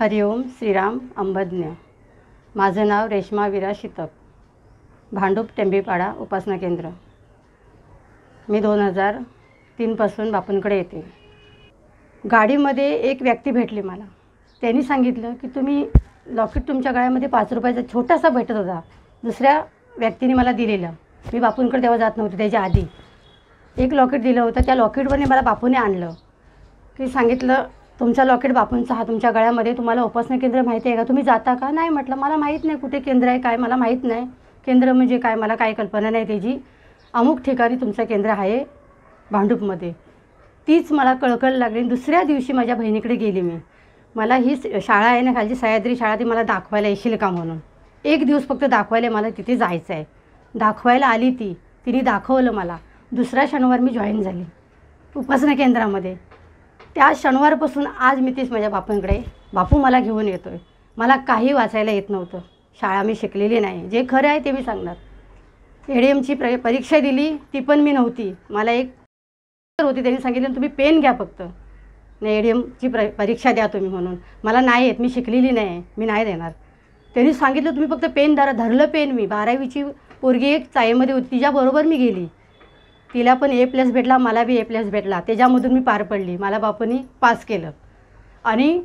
हरिओम श्रीराम अंबज्ञ माझं नाव रेश्मा विरा शितप भांडूप टेंबीपाडा उपासना केंद्र मी दोन हजार तीनपासून बापूंकडे येते गाडीमध्ये एक व्यक्ती भेटली मला त्यांनी सांगितलं की तुम्ही लॉकेट तुमच्या गळ्यामध्ये पाच रुपयाचा छोटासा भेटत होता दुसऱ्या व्यक्तीने मला दिलेलं मी बापूंकडे तेव्हा जात नव्हते त्याच्या आधी एक लॉकेट दिलं होतं त्या लॉकेटवरने मला बापूने आणलं की सांगितलं तुमचा लॉकेट बापूंचा हा तुमच्या गळ्यामध्ये तुम्हाला उपासना केंद्र माहिती आहे का तुम्ही जाता का नाही म्हटलं मला माहीत नाही कुठे केंद्र आहे काय मला माहीत नाही केंद्र म्हणजे काय मला काय कल्पना नाही त्याची अमुक ठिकाणी तुमचं केंद्र आहे भांडूपमध्ये तीच मला कळकळ लागली दुसऱ्या दिवशी माझ्या बहिणीकडे गेली मी मला ही शाळा आहे ना खालची सह्याद्री शाळा ती मला दाखवायला येशील का म्हणून एक दिवस फक्त दाखवायला मला तिथे जायचं आहे दाखवायला आली ती तिने दाखवलं मला दुसऱ्या शनिवार मी जॉईन झाली उपासना केंद्रामध्ये त्या शनिवारपासून आज मी तीच माझ्या बापूंकडे बापू मला घेऊन येतो आहे मला काही वाचायला येत नव्हतं शाळा मी शिकलेली नाही जे खरं आहे ते मी सांगणार ए डी एमची प्र परीक्षा दिली ती पण मी नव्हती मला एक होती त्यांनी सांगितलं तुम्ही पेन घ्या फक्त नाही ए डी एमची प्र परीक्षा द्या तुम्ही म्हणून मला नाही येत मी शिकलेली नाही मी नाही देणार त्यांनी सांगितलं तुम्ही फक्त पेन धरा धरलं पेन मी बारावीची पोरगी एक चायेमध्ये होती तिच्याबरोबर मी गेली तिला पण ए प्लस भेटला मला बी ए प्लस भेटला त्याच्यामधून मी पार पडली मला बापूनी पास केलं आणि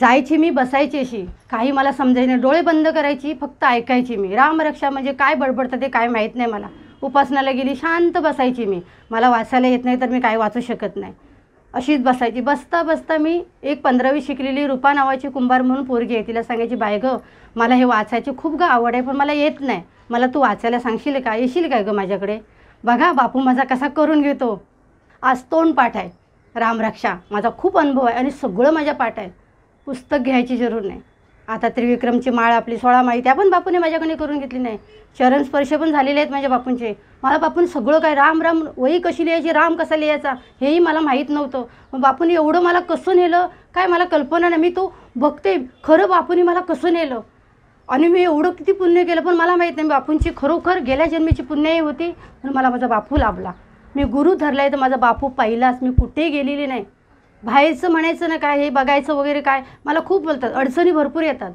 जायची मी बसायची अशी काही मला समजायची नाही डोळे बंद करायची फक्त ऐकायची मी रामरक्षा म्हणजे काय बडबडतं ते काय माहीत नाही मला उपासनाला गेली शांत बसायची मी मला वाचायला येत नाही तर मी काय वाचू शकत नाही अशीच बसायची बसता बसता मी एक पंधरावी शिकलेली रुपा नावाची कुंभार म्हणून पोरगी आहे तिला सांगायची बाय गं मला हे वाचायची खूप गं आवड आहे पण मला येत नाही मला तू वाचायला सांगशील का येशील काय गं माझ्याकडे बघा बापू माझा कसा करून घेतो आज तोंड पाठ आहे रामरक्षा माझा खूप अनुभव आहे आणि सगळं माझ्या पाठ आहे पुस्तक घ्यायची जरूर नाही आता त्रिविक्रमची माळ आपली सोळा माहिती आपण पण बापूने माझ्याकडे करून घेतली नाही चरण स्पर्श पण झालेले आहेत माझ्या बापूंचे मला बापून सगळं काय राम राम वही कशी लिहायची राम कसा लिहायचा हेही मला माहीत नव्हतं मग बापूने एवढं मला कसं नेलं काय मला कल्पना नाही मी तो बघते खरं बापूने मला कसं नेलं आणि मी एवढं किती पुण्य केलं पण मला माहीत नाही बापूंची खरोखर गेल्या जन्मीची पुण्यही होती पण मला माझा बापू लाभला मी गुरु धरला आहे तर माझा बापू पाहिलाच मी कुठेही गेलेली नाही बाहेरचं म्हणायचं ना काय हे बघायचं वगैरे काय मला खूप बोलतात अडचणी भरपूर येतात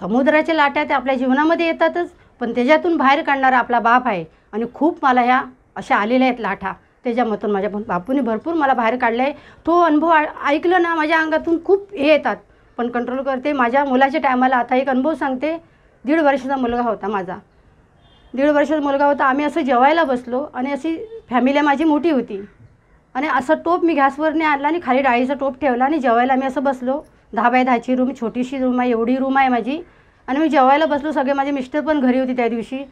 समुद्राच्या लाटा त्या आपल्या जीवनामध्ये येतातच पण त्याच्यातून बाहेर काढणारा आपला बाप आहे आणि खूप मला ह्या अशा आलेल्या आहेत लाटा त्याच्यामधून माझ्या बापूने भरपूर मला बाहेर काढलं आहे तो अनुभव ऐकलं ना माझ्या अंगातून खूप हे येतात पण कंट्रोल करते माझ्या मुलाच्या टायमाला आता एक अनुभव सांगते दीड वर्षाचा मुलगा होता माझा दीड वर्षाचा मुलगा होता आम्ही असं जेवायला बसलो आणि अशी फॅमिली माझी मोठी होती आणि असा टोप मी गॅसवरने आणला आणि खाली डाळीचा टोप ठेवला आणि जेवायला मी असं बसलो दहा बाय दहाची रूम छोटीशी रूम आहे एवढी रूम आहे माझी आणि मी जेवायला बसलो सगळे माझे मिस्टर पण घरी होती त्या दिवशी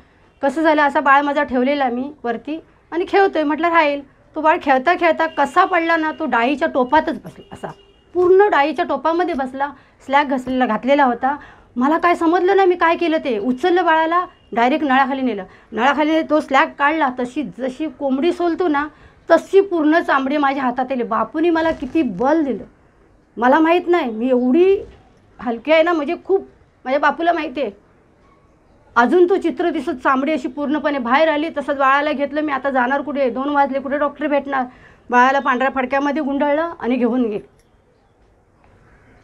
कसं झालं असा बाळ माझा ठेवलेला मी वरती आणि खेळतोय म्हटलं राहील तो बाळ खेळता खेळता कसा पडला ना तो डाळीच्या टोपातच बसला असा पूर्ण डाळीच्या टोपामध्ये बसला स्लॅग घसलेला घातलेला होता मला काय समजलं नाही मी काय केलं ते उचललं बाळाला डायरेक्ट नळाखाली नेलं नळाखाली तो स्लॅग काढला तशी जशी कोंबडी सोलतो ना तशी पूर्ण चांबडी माझ्या हातात आली बापूने मला किती बल दिलं मला माहीत नाही मी एवढी हलकी आहे ना म्हणजे खूप माझ्या बापूला माहिती आहे अजून तो चित्र दिसत चांबडी अशी पूर्णपणे बाहेर आली तसंच बाळाला घेतलं मी आता जाणार कुठे दोन वाजले कुठे डॉक्टर भेटणार बाळाला पांढऱ्या फडक्यामध्ये गुंडाळलं आणि घेऊन गेलं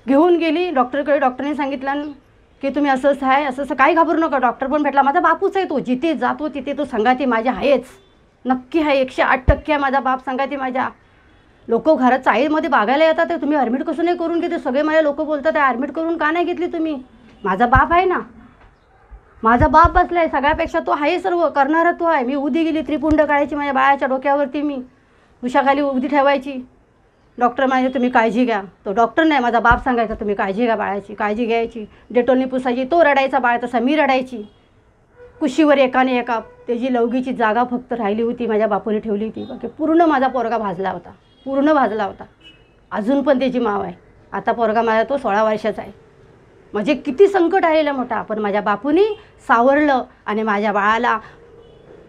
घेऊन गेली डॉक्टरकडे डॉक्टरने सांगितलं की तुम्ही असंच आहे असं असं काही घाबरू नका डॉक्टर पण भेटला माझा बापूच आहे तो जिथे जातो तिथे तो संघाती माझ्या आहेच नक्की आहे एकशे आठ टक्के आहे माझा बाप सांगायचे माझ्या लोक घरात चाळीमध्ये बागायला येतात ते तुम्ही ॲडमिट कसं नाही करून घेते सगळे माझ्या लोक बोलतात ॲडमिट करून का नाही घेतली तुम्ही माझा बाप आहे ना माझा बाप बसला आहे सगळ्यापेक्षा तो आहे सर्व करणारा तो आहे मी उदी गेली त्रिपुंड काढायची माझ्या बाळाच्या डोक्यावरती मी उशाखाली उदी ठेवायची डॉक्टर म्हणजे तुम्ही काळजी घ्या तो डॉक्टर नाही माझा बाप सांगायचा तुम्ही काळजी घ्या बाळाची काळजी घ्यायची डेटोलनी पुसायची तो रडायचा बाळ तसा मी रडायची कुशीवर एकाने एका त्याची लवगीची जागा फक्त राहिली होती माझ्या बापूने ठेवली होती बाकी पूर्ण माझा पोरगा भाजला होता पूर्ण भाजला होता अजून पण त्याची माव आहे आता पोरगा माझा तो सोळा वर्षाचा आहे म्हणजे किती संकट आलेलं मोठा पण माझ्या बापूनी सावरलं आणि माझ्या बाळाला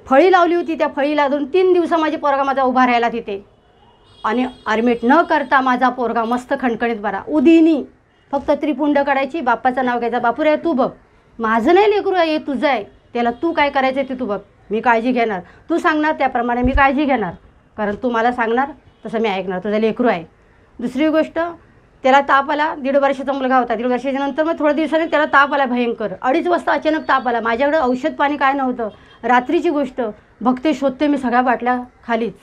फळी लावली होती त्या फळीला दोन तीन दिवसा माझी पोरगा माझा उभा राहिला तिथे आणि आर्मीट न करता माझा पोरगा मस्त खणखणीत बरा उदिनी फक्त त्रिपुंड काढायची बाप्पाचं नाव घ्यायचं बापू रे तू बघ माझं नाही लेकरू आहे हे तुझं आहे त्याला तू काय करायचं ते तू बघ मी काळजी घेणार तू सांगणार त्याप्रमाणे मी काळजी घेणार कारण तू मला सांगणार तसं मी ऐकणार तुझं लेकरू आहे दुसरी गोष्ट त्याला ताप आला दीड वर्षाचा मुलगा होता दीड वर्षाच्या नंतर मग थोड्या दिवसाने त्याला ताप आला भयंकर अडीच वाजता अचानक ताप आला माझ्याकडे औषध पाणी काय नव्हतं रात्रीची गोष्ट भक्ते शोधते मी सगळ्या बाटल्या खालीच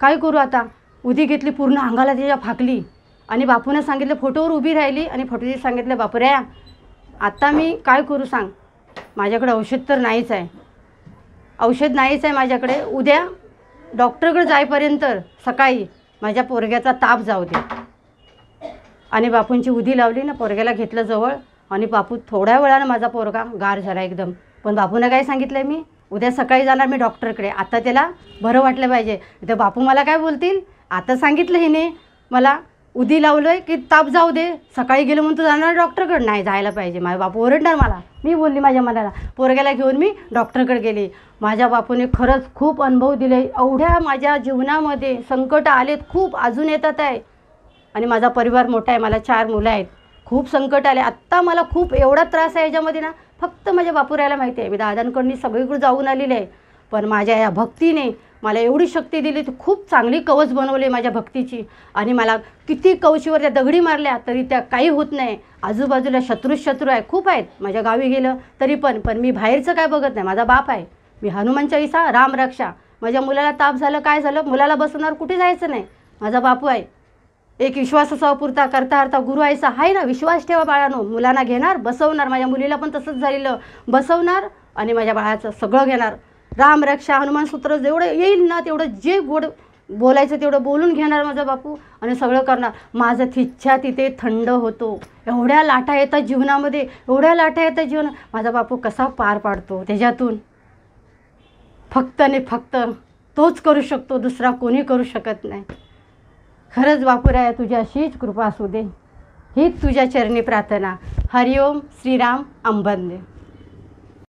काय करू आता उदी घेतली पूर्ण अंगाला तिच्या फाकली आणि बापूनं सांगितलं फोटोवर उभी राहिली आणि फोटोजी सांगितलं बापऱ्या आत्ता मी काय करू सांग माझ्याकडे औषध तर नाहीच आहे औषध नाहीच आहे माझ्याकडे उद्या डॉक्टरकडे जाईपर्यंत सकाळी माझ्या पोरग्याचा ताप जाऊ दे आणि बापूंची उदी लावली ना पोरग्याला घेतलं जवळ आणि बापू थोड्या वेळानं माझा पोरगा गार झाला एकदम पण बापूनं काय सांगितलं मी उद्या सकाळी जाणार मी डॉक्टरकडे आता त्याला बरं वाटलं पाहिजे तर बापू मला काय बोलतील आता सांगितलं हिने मला उदी लावलं आहे की ताप जाऊ दे सकाळी गेलो म्हणून तू जाणार डॉक्टरकडे नाही जायला पाहिजे माझे बापू ओरडणार मला मी बोलली माझ्या मनाला पोरग्याला घेऊन मी डॉक्टरकडे गेले माझ्या बापूने खरंच खूप अनुभव दिले एवढ्या माझ्या जीवनामध्ये संकट आलेत खूप अजून येतात आहे आणि माझा परिवार मोठा आहे मला चार मुलं आहेत खूप संकट आले आत्ता मला खूप एवढा त्रास आहे याच्यामध्ये ना फक्त माझ्या बापूरायला माहिती आहे मी दादांकडनी सगळीकडे जाऊन आलेले आहे पण माझ्या या भक्तीने मला एवढी शक्ती दिली ती खूप चांगली कवच बनवली माझ्या भक्तीची आणि मला किती कवशीवर त्या दगडी मारल्या तरी त्या काही होत नाही आजूबाजूला शत्रू शत्रू आहे खूप आहेत माझ्या गावी गेलं तरी पण पण मी बाहेरचं काय बघत नाही माझा बाप आहे मी हनुमान चाळीसा राम रक्षा माझ्या मुलाला ताप झालं काय झालं मुलाला बसवणार कुठे जायचं नाही माझा बापू आहे एक विश्वासाचा पुरता करता अर्था गुरु आहेसा आहे ना विश्वास ठेवा बाळानो मुलांना घेणार बसवणार माझ्या मुलीला पण तसंच झालेलं बसवणार आणि माझ्या बाळाचं सगळं घेणार रक्षा हनुमान सूत्र जेवढं येईल ना तेवढं जे गोड बोलायचं तेवढं बोलून घेणार माझा बापू आणि सगळं करणार माझं तिच्छा तिथे थंड होतो एवढ्या लाटा येतात जीवनामध्ये एवढ्या लाटा येतात जीवन माझा बापू कसा पार पाडतो त्याच्यातून फक्त आणि फक्त तोच करू शकतो दुसरा कोणी करू शकत नाही खरंच बापूराया तुझ्या अशीच कृपा असू दे हीच तुझ्या चरणी प्रार्थना हरिओम श्रीराम अंबंदे